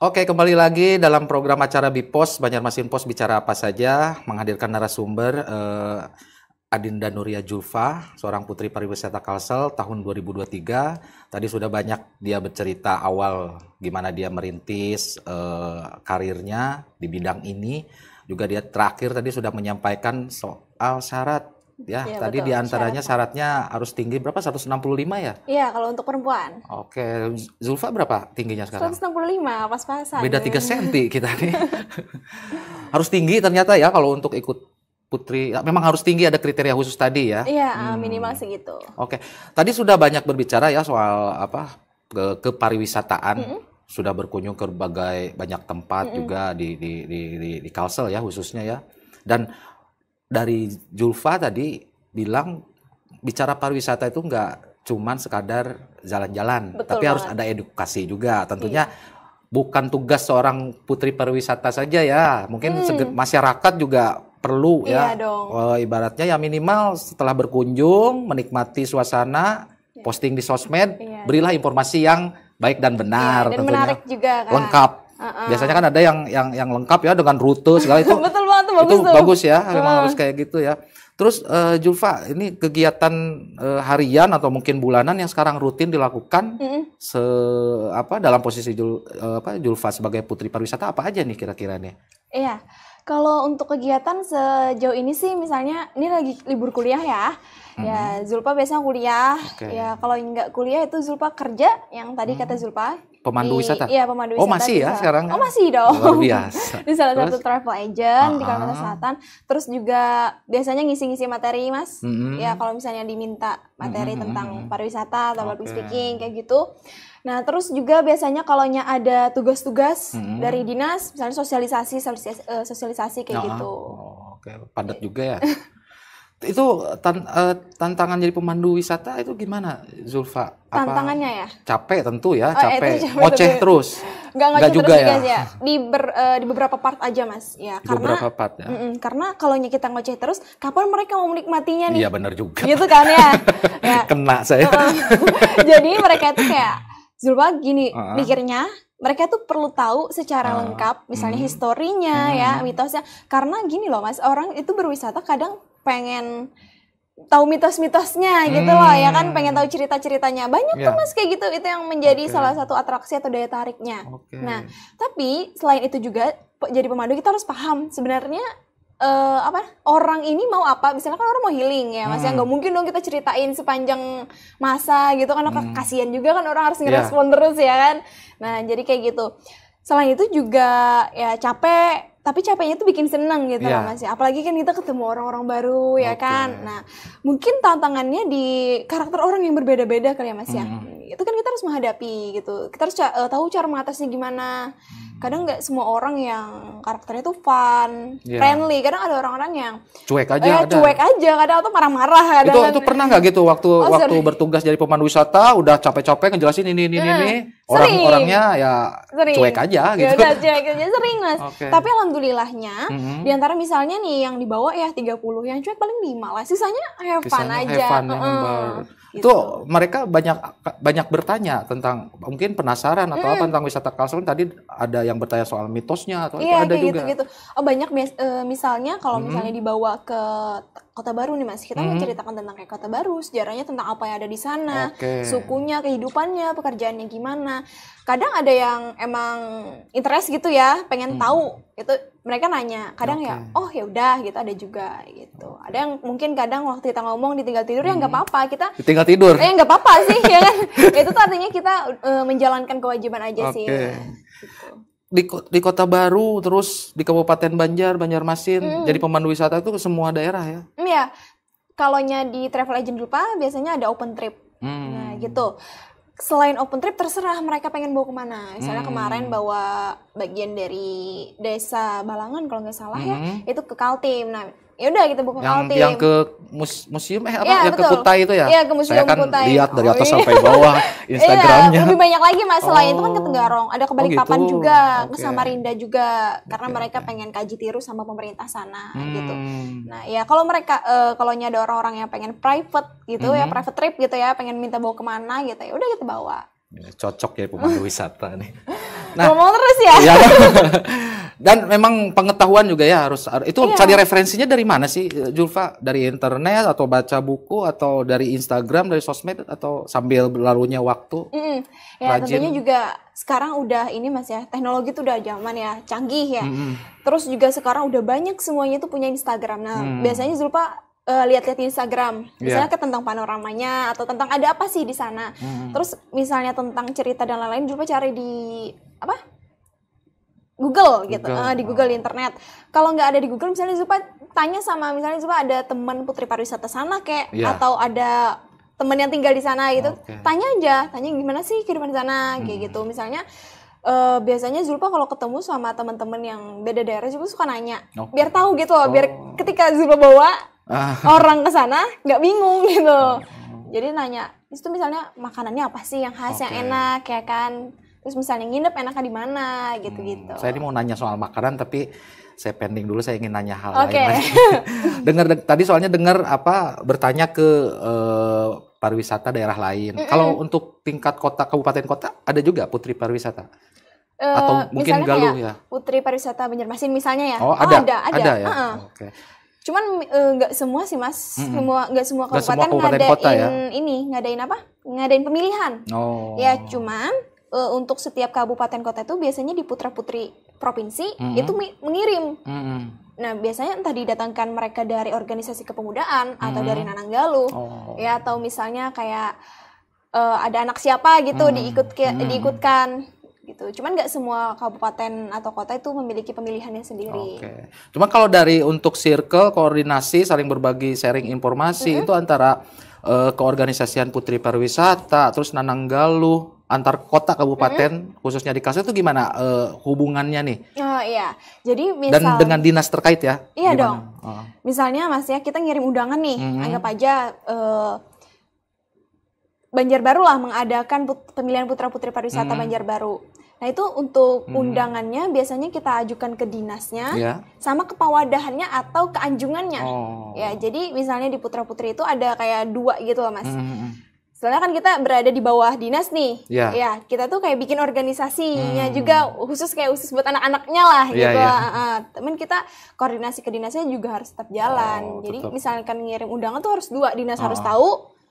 Oke, kembali lagi dalam program acara Bipos Banjarmasin Pos bicara apa saja menghadirkan narasumber eh, Adinda Nuria Julfa, seorang putri pariwisata Kalsel tahun 2023. Tadi sudah banyak dia bercerita awal gimana dia merintis eh, karirnya di bidang ini. Juga dia terakhir tadi sudah menyampaikan soal syarat Ya, ya tadi betul, diantaranya syarat. syaratnya harus tinggi berapa? 165 ya? Iya, kalau untuk perempuan. Oke, Zulfa berapa tingginya sekarang? 165, pas-pasan. Beda 3 cm kita nih. harus tinggi ternyata ya kalau untuk ikut putri. Ya, memang harus tinggi ada kriteria khusus tadi ya? Iya, hmm. minimal segitu. Oke, tadi sudah banyak berbicara ya soal apa ke kepariwisataan. Mm -hmm sudah berkunjung ke berbagai banyak tempat mm -hmm. juga di di di di, di Kalsel ya khususnya ya dan dari Julfa tadi bilang bicara pariwisata itu nggak cuman sekadar jalan-jalan, tapi banget. harus ada edukasi juga. Iya. Tentunya iya. bukan tugas seorang putri pariwisata saja ya, mungkin hmm. masyarakat juga perlu iya ya. Dong. Oh, ibaratnya ya minimal setelah berkunjung, menikmati suasana, iya. posting di sosmed, iya. berilah informasi yang baik dan benar iya, dan tentunya. menarik juga kan. Lengkap Uh-uh. Biasanya kan ada yang yang yang lengkap ya dengan rute segala itu. Betul banget tuh, bagus itu tuh. bagus ya, uh. memang harus kayak gitu ya. Terus uh, Julfa, ini kegiatan uh, harian atau mungkin bulanan yang sekarang rutin dilakukan uh se apa dalam posisi Jul, uh, apa Julfa sebagai putri pariwisata apa aja nih kira-kira nih? Iya. Kalau untuk kegiatan sejauh ini sih misalnya ini lagi libur kuliah ya. Ya, Zulfa mm-hmm. biasanya kuliah. Okay. Ya, kalau nggak kuliah itu Zulfa kerja yang tadi hmm kata Zulpa pemandu wisata. Iya, pemandu oh, wisata. Oh, masih ya sekarang? Ya? Oh, masih dong. Oh, luar biasa. di salah satu travel agent uh -huh. di Kalimantan ah. Selatan. Terus juga biasanya ngisi-ngisi materi, Mas. Mm -hmm. Ya, kalau misalnya diminta materi mm -hmm. tentang mm-hmm. pariwisata atau okay. public speaking kayak gitu. Nah, terus juga biasanya kalau ada tugas-tugas -hmm. dari dinas, misalnya sosialisasi sosialisasi, eh, kayak ah, gitu. Oh, oke, okay. padat juga ya. itu tan uh, tantangan jadi pemandu wisata itu gimana Zulfa? Tantangannya ya? Capek tentu ya, oh, eh, capek. Oh, capek ngoceh ya. terus. Enggak ngoceh Nggak juga terus ya. ya. Di ber, uh, di beberapa part aja Mas ya. Di karena beberapa part ya. Mm -mm, karena kalau kita ngoceh terus, kapan mereka mau menikmatinya nih? Iya benar juga. Gitu kan ya. ya. Kena saya. jadi mereka itu kayak Zulfa gini uh -huh. mikirnya mereka tuh perlu tahu secara uh, lengkap misalnya hmm. historinya hmm. ya mitosnya karena gini loh mas orang itu berwisata kadang pengen tahu mitos-mitosnya hmm. gitu loh ya kan pengen tahu hmm. cerita-ceritanya banyak yeah. tuh mas kayak gitu itu yang menjadi okay. salah satu atraksi atau daya tariknya okay. nah tapi selain itu juga jadi pemandu kita harus paham sebenarnya uh, apa orang ini mau apa misalnya kan orang mau healing ya mas ya. hmm. ya nggak mungkin dong kita ceritain sepanjang masa gitu kan hmm. kasihan juga kan orang harus ya. ngerespon yeah. terus ya kan nah jadi kayak gitu selain itu juga ya capek tapi capeknya itu bikin seneng gitu yeah. lah iya. mas ya apalagi kan kita ketemu orang-orang baru ya kan nah mungkin tantangannya di karakter orang yang berbeda-beda kali ya mas mm -hmm. ya mm-hmm. itu kan kita harus menghadapi gitu kita harus uh, tahu cara mengatasinya gimana mm-hmm kadang nggak semua orang yang karakternya tuh fun, yeah. friendly. Kadang ada orang-orang yang cuek aja, eh, cuek aja, kadang atau marah-marah. Kadang itu, kan itu pernah nggak gitu waktu oh, waktu sorry. bertugas jadi pemandu wisata, udah capek-capek ngejelasin ini ini ini, hmm. ini. orang-orangnya ya sering. cuek aja gitu. Ya, cuek aja sering mas. Okay. Tapi alhamdulillahnya mm -hmm. di misalnya nih yang dibawa ya 30 yang cuek paling lima lah, sisanya have fun aja. Have fun uh -uh. Gitu. Tuh mereka banyak banyak bertanya tentang mungkin penasaran atau hmm. apa tentang wisata Kalsel tadi ada yang bertanya soal mitosnya atau iya, ada juga. Gitu, gitu. Oh banyak eh, misalnya kalau hmm. misalnya dibawa ke Kota Baru nih Mas, kita hmm. menceritakan tentang kayak Kota Baru, sejarahnya tentang apa yang ada di sana, okay. sukunya, kehidupannya, pekerjaannya gimana. Kadang ada yang emang interest gitu ya, pengen hmm. tahu itu mereka nanya kadang okay. ya oh ya udah gitu ada juga gitu ada yang mungkin kadang waktu kita ngomong ditinggal tidur hmm. ya nggak hmm. apa-apa kita ditinggal tidur eh nggak apa-apa sih ya kan itu tuh artinya kita uh, menjalankan kewajiban aja okay. sih ya, gitu. di di kota baru terus di kabupaten Banjar Banjarmasin hmm. jadi pemandu wisata itu semua daerah ya Iya, ya kalau di travel agent lupa biasanya ada open trip hmm. nah gitu selain open trip terserah mereka pengen bawa kemana misalnya hmm. kemarin bawa bagian dari desa Balangan kalau nggak salah ya, hmm. ya itu ke Kaltim nah ya udah kita buka yang, Kaltim. Yang ke mus museum eh apa? Ya, yang betul. ke Kutai itu ya? Iya, ke museum Saya kan Kutai. lihat dari atas oh, iya. sampai bawah iya, Instagramnya. Iya, lebih banyak lagi masalah oh. itu kan ke oh. Tenggarong, ada ke oh, Balikpapan oh, gitu. juga, okay. ke Samarinda juga karena mereka pengen kaji tiru sama pemerintah sana hmm. gitu. Nah, ya kalau mereka uh, kalau ada orang-orang yang pengen private gitu ya, -hmm. ya, private trip gitu ya, pengen minta bawa kemana gitu ya, udah kita bawa. Ya, cocok ya pemandu wisata nih. Nah, ngomong terus ya. ya Dan memang pengetahuan juga ya harus itu iya. cari referensinya dari mana sih Julfa? Dari internet atau baca buku atau dari Instagram, dari sosmed atau sambil berlalunya waktu? Mm -mm. Ya rajin. tentunya juga sekarang udah ini Mas ya, teknologi tuh udah zaman ya, canggih ya. Mm -hmm. Terus juga sekarang udah banyak semuanya tuh punya Instagram. Nah, mm. biasanya Julfa lihat eh, lihat-lihat Instagram, iya. misalnya yeah. ke tentang panoramanya atau tentang ada apa sih di sana. Mm -hmm. Terus misalnya tentang cerita dan lain-lain, Julfa cari di apa? Google, Google. gitu uh, di Google di oh. internet kalau nggak ada di Google misalnya Zupa tanya sama misalnya Zupa ada teman putri pariwisata sana kayak yeah. atau ada teman yang tinggal di sana gitu okay. tanya aja tanya gimana sih kehidupan di sana hmm. kayak gitu misalnya uh, biasanya Zulpa kalau ketemu sama teman-teman yang beda daerah juga suka nanya. Okay. Biar tahu gitu oh. biar ketika Zulpa bawa ah. orang ke sana nggak bingung gitu. Oh. Jadi nanya, itu misalnya makanannya apa sih yang khas, okay. yang enak kayak kan? terus misalnya nginep enaknya di mana gitu-gitu. Hmm, saya ini mau nanya soal makanan tapi saya pending dulu saya ingin nanya hal okay. lain. dengar tadi soalnya dengar apa bertanya ke eh, pariwisata daerah lain. Mm -mm. Kalau untuk tingkat kota kabupaten kota ada juga putri pariwisata. Uh, Atau mungkin Galuh ya. Putri pariwisata Banjarmasin misalnya ya. Oh, ada. Oh, ada, ada. ada ya. Uh -uh. Oke. Okay. Cuman eh, nggak semua sih mas, semua nggak semua kabupaten, gak semua kabupaten ngadain kota, ya? ini, ngadain apa? Ngadain pemilihan. Oh. Ya cuman uh, untuk setiap kabupaten kota itu biasanya di putra putri provinsi mm -hmm. itu mengirim. Mm -hmm. Nah biasanya entah didatangkan mereka dari organisasi kepemudaan mm -hmm. atau dari mm-hmm. Nananggalu, oh. ya atau misalnya kayak uh, ada anak siapa gitu mm -hmm. diikut ke, mm -hmm. diikutkan gitu. Cuman nggak semua kabupaten atau kota itu memiliki pemilihannya sendiri. Oke. Cuma kalau dari untuk circle koordinasi saling berbagi sharing informasi mm -hmm. itu antara uh, keorganisasian Putri Pariwisata, terus Nananggalu, antar kota kabupaten hmm. khususnya di Kalsel itu gimana uh, hubungannya nih? Oh iya. Jadi misal Dan dengan dinas terkait ya? Iya gimana? dong. Uh. Misalnya Mas ya kita ngirim undangan nih, hmm. anggap aja uh, Banjarbaru lah mengadakan put pemilihan putra-putri pariwisata hmm. Banjarbaru. Nah, itu untuk hmm. undangannya biasanya kita ajukan ke dinasnya yeah. sama kepawadahannya atau keanjungannya. Oh. Ya, jadi misalnya di putra-putri itu ada kayak dua gitu loh, Mas. Hmm Soalnya kan kita berada di bawah dinas nih. Yeah. Ya, iya, kita tuh kayak bikin organisasinya hmm. juga khusus kayak khusus buat anak-anaknya lah yeah, gitu. Yeah. Ya. Uh, temen kita koordinasi ke dinasnya juga harus tetap jalan. Oh, Jadi tetap. misalkan ngirim undangan tuh harus dua dinas uh. harus ah. tahu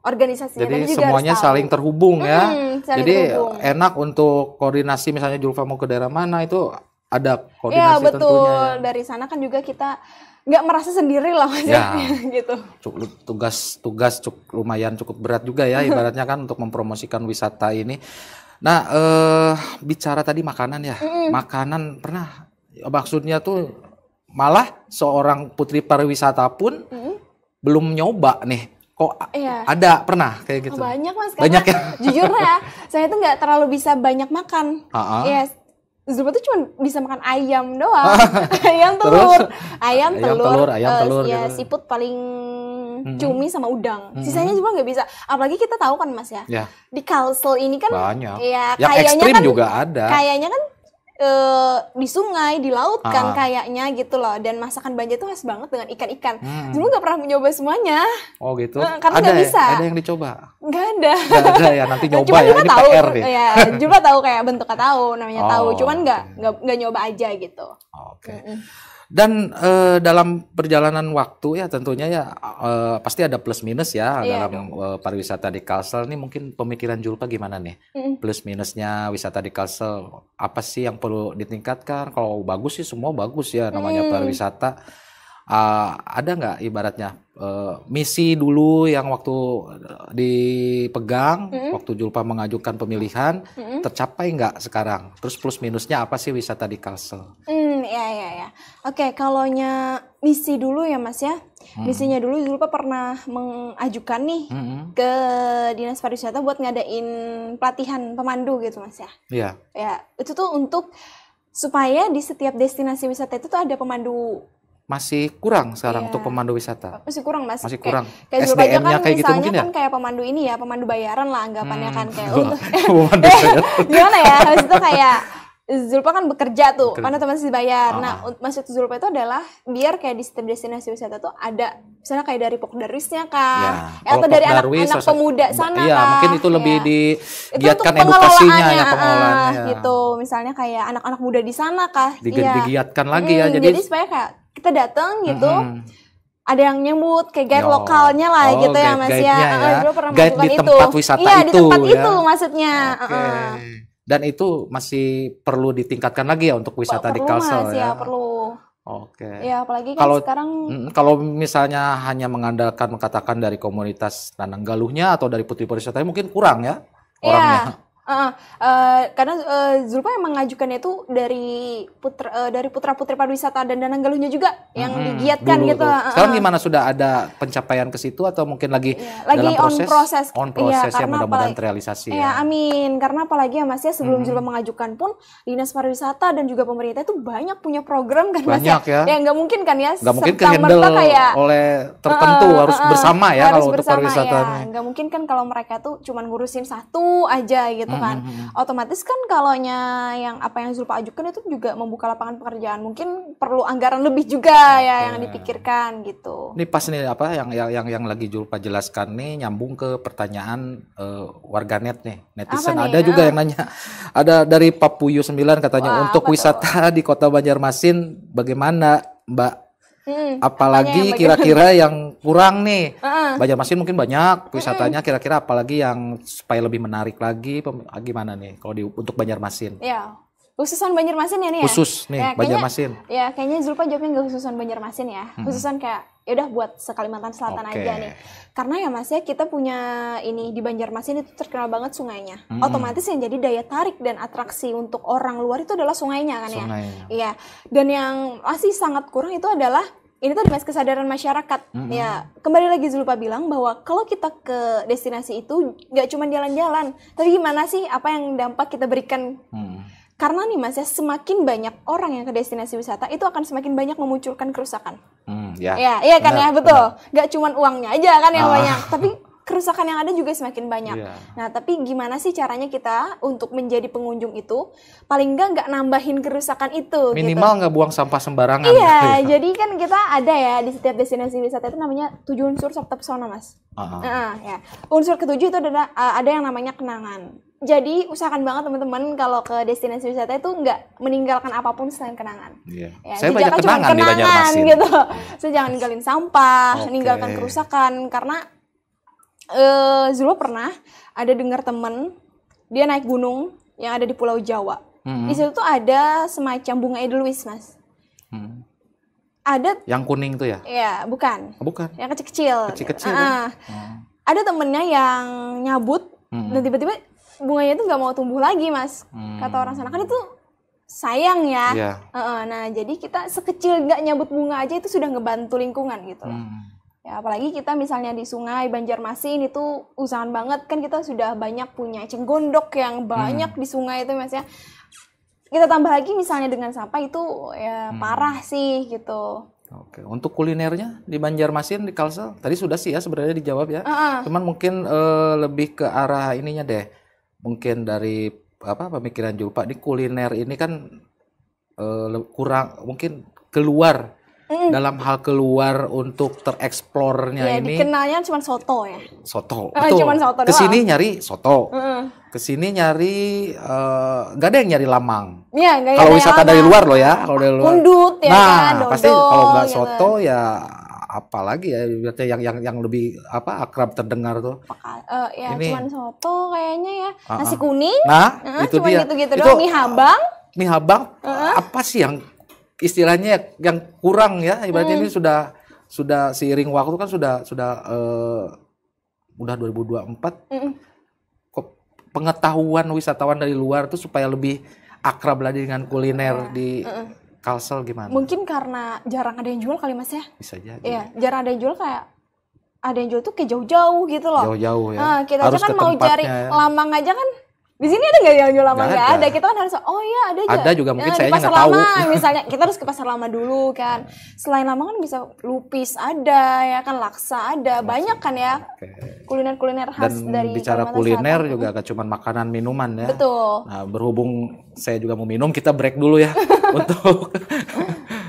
Organisasi Jadi kan juga semuanya harus tahu. saling terhubung ya. Hmm, saling Jadi terhubung. enak untuk koordinasi misalnya Julfa mau ke daerah mana itu ada iya, koordinasi ya, betul. tentunya. betul. Dari sana kan juga kita nggak merasa sendiri lah mas ya, gitu. tugas tugas cukup lumayan cukup berat juga ya ibaratnya kan untuk mempromosikan wisata ini. Nah eh, bicara tadi makanan ya, mm. makanan pernah ya, maksudnya tuh malah seorang putri pariwisata pun mm. belum nyoba nih kok iya. ada pernah kayak gitu banyak mas banyak ya jujur ya saya tuh nggak terlalu bisa banyak makan uh -uh. yes Zulfa tuh cuma bisa makan ayam doang. Ah, ayam telur, ayam, ayam telur, telur ayam telur, uh, ya gitu. siput paling cumi sama udang. Hmm. Sisanya juga nggak bisa. Apalagi kita tahu kan Mas ya. Yeah. Di Kalsel ini kan banyak. ya, ya kayaknya kan juga ada. Kayaknya kan e, di sungai, di laut kan ah. kayaknya gitu loh. Dan masakan Banjar itu khas banget dengan ikan-ikan. Hmm. Cuma nggak pernah mencoba semuanya. Oh gitu. Nah, karena nggak ya? bisa. Ada yang dicoba? Gak ada. Nggak ada ya. Nanti nyoba Cuma ya. Ini tahu, PR nih. Ya, cuma tahu kayak bentuknya tahu, namanya oh, tahu. Cuman nggak okay. nggak nyoba aja gitu. Oke. Okay. Mm -mm. Dan uh, dalam perjalanan waktu ya tentunya ya uh, pasti ada plus minus ya iya, dalam uh, pariwisata di Kalsel ini mungkin pemikiran Julpa gimana nih? Mm. Plus minusnya wisata di Kalsel apa sih yang perlu ditingkatkan? Kalau bagus sih semua bagus ya namanya mm. pariwisata. Uh, ada nggak ibaratnya uh, misi dulu yang waktu dipegang mm waktu Julpa mengajukan pemilihan mm tercapai nggak sekarang? Terus plus minusnya apa sih wisata di Kalsel? Mm. Iya ya ya ya. Oke, kalau nya misi dulu ya Mas ya. Hmm. Misinya dulu Zulpa pernah mengajukan nih hmm, hmm. ke Dinas Pariwisata buat ngadain pelatihan pemandu gitu Mas ya. Iya. Ya, itu tuh untuk supaya di setiap destinasi wisata itu tuh ada pemandu masih kurang sekarang yeah. untuk pemandu wisata. Masih kurang mas. Masih kurang. Kayak, kayak SDM-nya kan, kayak gitu mungkin kan ya. kan kayak pemandu ini ya, pemandu bayaran lah anggapannya hmm. kan kayak untuk. pemandu gimana ya? Habis itu kayak Eh, Zulpa kan bekerja tuh, karena teman sih bayar. Ah. Nah, maksud Zulpa itu adalah biar kayak di setiap destinasi wisata tuh ada misalnya kayak dari Pokdarwisnya kah, ya, atau dari anak-anak pemuda sana iya, mungkin itu lebih ya. digiatkan itu edukasinya ya pengelolaannya. Ah, ya. Gitu, misalnya kayak anak-anak muda di sana kah. Digi ya. Digiatkan lagi hmm, ya. Jadi, jadi supaya kayak kita datang gitu, mm -hmm ada yang nyebut kayak guide Yo. lokalnya lah oh, gitu ya mas ya. ya. Uh, dulu pernah guide tempat itu. wisata iya, itu. di tempat ya? itu maksudnya. Okay. Uh -uh. Dan itu masih perlu ditingkatkan lagi ya untuk wisata perlu di Kalsel mas, ya. ya perlu. Oke. Okay. Ya apalagi kan kalau, sekarang kalau misalnya hanya mengandalkan mengatakan dari komunitas Tanang Galuhnya atau dari Putri Pariwisata mungkin kurang ya iya. orangnya. Ya. Uh, uh, karena uh, eh, Zulpa yang mengajukannya itu dari putra uh, dari putra putri pariwisata dan galuhnya juga yang hmm, digiatkan gitu. Dulu. Sekarang gimana sudah ada pencapaian ke situ atau mungkin lagi iya, dalam proses, on proses on proses iya, ya mudah-mudahan terrealisasi. Iya, ya. amin. Karena apalagi ya Mas ya sebelum hmm. Zulpa mengajukan pun dinas pariwisata dan juga pemerintah itu banyak punya program kan Mas ya? banyak, ya. Ya nggak mungkin kan ya. Nggak mungkin kehandle kayak oleh tertentu uh, uh, harus bersama ya harus kalau bersama, untuk pariwisata. Ya. Nggak mungkin kan kalau mereka tuh cuma ngurusin satu aja gitu kan. Hmm, hmm, hmm. Otomatis kan kalau yang apa yang Zulfa ajukan itu juga membuka lapangan pekerjaan. Mungkin perlu anggaran lebih juga okay. ya yang dipikirkan gitu. Ini pas nih apa yang yang yang, yang lagi Zulfa jelaskan nih nyambung ke pertanyaan uh, eh, warganet nih, netizen nih? ada juga ah. yang nanya. Ada dari Papuyu 9 katanya Wah, untuk wisata tuh? di Kota Banjarmasin bagaimana Mbak Hmm, apalagi kira-kira yang kurang nih. Uh-uh. Banjarmasin mungkin banyak hmm. wisatanya kira-kira apalagi yang supaya lebih menarik lagi ah, gimana nih kalau di untuk Banjarmasin? Ya. Khususan Banjarmasin ya nih ya? Khusus nih ya, Banjarmasin. Kayaknya, ya kayaknya Zulpa jawabnya nggak khususan Banjarmasin ya. Hmm. Khususan kayak ya udah buat sekalimantan selatan okay. aja nih karena ya mas ya kita punya ini di Banjarmasin itu terkenal banget sungainya hmm. otomatis yang jadi daya tarik dan atraksi untuk orang luar itu adalah sungainya kan sungainya. ya iya dan yang masih sangat kurang itu adalah ini tuh mas kesadaran masyarakat mm -hmm. ya kembali lagi Zulupa bilang bahwa kalau kita ke destinasi itu nggak cuma jalan-jalan tapi gimana sih apa yang dampak kita berikan mm. karena nih mas ya semakin banyak orang yang ke destinasi wisata itu akan semakin banyak memunculkan kerusakan mm, ya yeah. ya iya kan ya? benar, ya betul nggak cuma uangnya aja kan yang ah. banyak tapi kerusakan yang ada juga semakin banyak. Yeah. Nah, tapi gimana sih caranya kita untuk menjadi pengunjung itu paling enggak nggak nambahin kerusakan itu? Gitu. Minimal nggak gitu. buang sampah sembarangan. Iya, iya, jadi kan kita ada ya di setiap destinasi wisata itu namanya tujuh unsur sabta pesona, mas. Uh ah, -huh. Ah. uh, ah, ya. Unsur ketujuh itu ada ada yang namanya kenangan. Jadi usahakan banget teman-teman kalau ke destinasi wisata itu nggak meninggalkan apapun selain kenangan. Iya. Ya, Saya banyak kenangan, kenangan di gitu. Saya so, jangan ninggalin sampah, okay. ninggalkan kerusakan karena uh, eh, Zulu pernah ada dengar temen dia naik gunung yang ada di Pulau Jawa. hmm Di situ tuh ada semacam bunga edelweiss, Mas. Hmm. Ada yang kuning tuh ya? Iya, bukan. Oh, bukan. Yang kecil-kecil. Kecil-kecil. Uh, kan? hmm. Ada temennya yang nyabut hmm dan tiba-tiba bunganya tuh nggak mau tumbuh lagi, Mas. Hmm. Kata orang sana kan itu sayang ya. Yeah. Iya. Uh, nah, jadi kita sekecil nggak nyabut bunga aja itu sudah ngebantu lingkungan gitu. Hmm. Ya, apalagi kita misalnya di sungai Banjarmasin itu usahan banget kan kita sudah banyak punya cenggondok yang hmm. banyak hmm. di sungai itu mas ya. Kita tambah lagi misalnya dengan sampah itu ya hmm. parah sih gitu. Oke, untuk kulinernya di Banjarmasin di Kalsel tadi sudah sih ya sebenarnya dijawab ya. Uh -uh. Cuman mungkin uh, lebih ke arah ininya deh. Mungkin dari apa pemikiran Julpa di kuliner ini kan uh, kurang mungkin keluar mm. dalam hal keluar untuk tereksplornya ya, ini dikenalnya cuma soto ya soto eh, betul cuman soto kesini doang. nyari soto Uh. kesini nyari uh, eh, gak ada yang nyari lamang Iya ya, kalau wisata lamang. dari luar loh ya kalau dari luar Undut, ya nah kan, dodol, pasti kalau nggak gitu. soto kan. ya apalagi ya yang yang yang lebih apa akrab terdengar tuh. Uh, ya ini. cuman soto kayaknya ya. Nasi kuning. Nah, uh, itu dia. gitu-gitu doang mie habang. Mie habang uh -huh. apa sih yang istilahnya yang kurang ya ibaratnya hmm. ini sudah sudah seiring waktu kan sudah sudah uh, udah 2024 hmm. pengetahuan wisatawan dari luar tuh supaya lebih akrab lagi dengan kuliner hmm. di hmm. Kalsel gimana? Mungkin karena jarang ada yang jual kali mas ya? Bisa jadi. Iya, jarang ada yang jual kayak ada yang jual tuh kayak jauh-jauh gitu loh. Jauh-jauh ya. Nah, kita Harus kan mau cari ya. Lamang aja kan di sini ada nggak yang jual lama nggak ada. ada kita kan harus oh iya ada aja ada juga mungkin ya, saya nggak tahu misalnya kita harus ke pasar lama dulu kan nah. selain lama kan bisa lupis ada ya kan laksa ada laksa. banyak kan ya kuliner kuliner khas Dan dari bicara kuliner Selatan. juga gak cuma makanan minuman ya betul nah, berhubung saya juga mau minum kita break dulu ya untuk